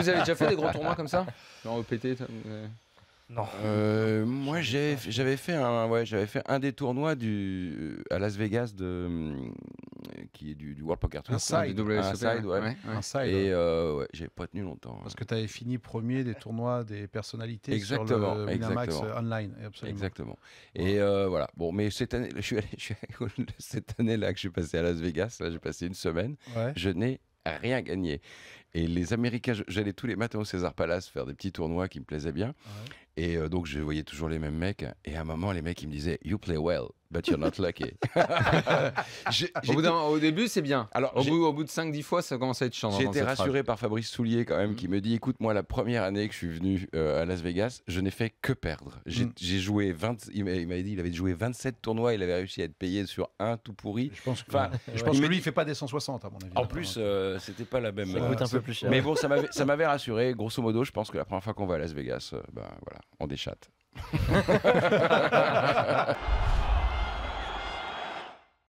Vous avez déjà fait des gros tournois comme ça Non, PT euh, Non. moi, j'avais fait un, ouais, j'avais fait un des tournois du à Las Vegas de qui est du, World Poker Tour. Un side. Un side, Un side. Et euh, j'ai pas tenu longtemps. Parce que tu avais fini premier des tournois des personnalités sur le Winamax exactement. Euh, online. Absolument. Exactement. Et euh, voilà. Bon, mais cette année, je suis allé- cette année-là que je suis passé à Las Vegas, là, j'ai passé une semaine. Je n'ai rien gagné. Et les Américains, j'allais tous les matins au César Palace faire des petits tournois qui me plaisaient bien. Et euh, donc, je voyais toujours les mêmes mecs. Et à un moment, les mecs, ils me disaient You play well au, début, c'est bien. Alors, au bout, de 5-10 fois, ça commence à être chiant. Hein, j'ai été rassuré par Fabrice Soulier, quand même, mm. qui me dit écoute, moi, la première année que je suis venu euh, à Las Vegas, je n'ai fait que perdre. J'ai mm. joué 20. Il m'avait dit il avait joué 27 tournois, il avait réussi à être payé sur un tout pourri. Je pense que, je pense que lui, il fait pas des 160, à mon avis. En hein, plus, ce hein. euh, c'était pas la même. Ça euh, coûte un peu plus cher. Mais bon, ça m'avait rassuré. Grosso modo, je pense que la première fois qu'on va à Las Vegas, ben voilà, on déchatte.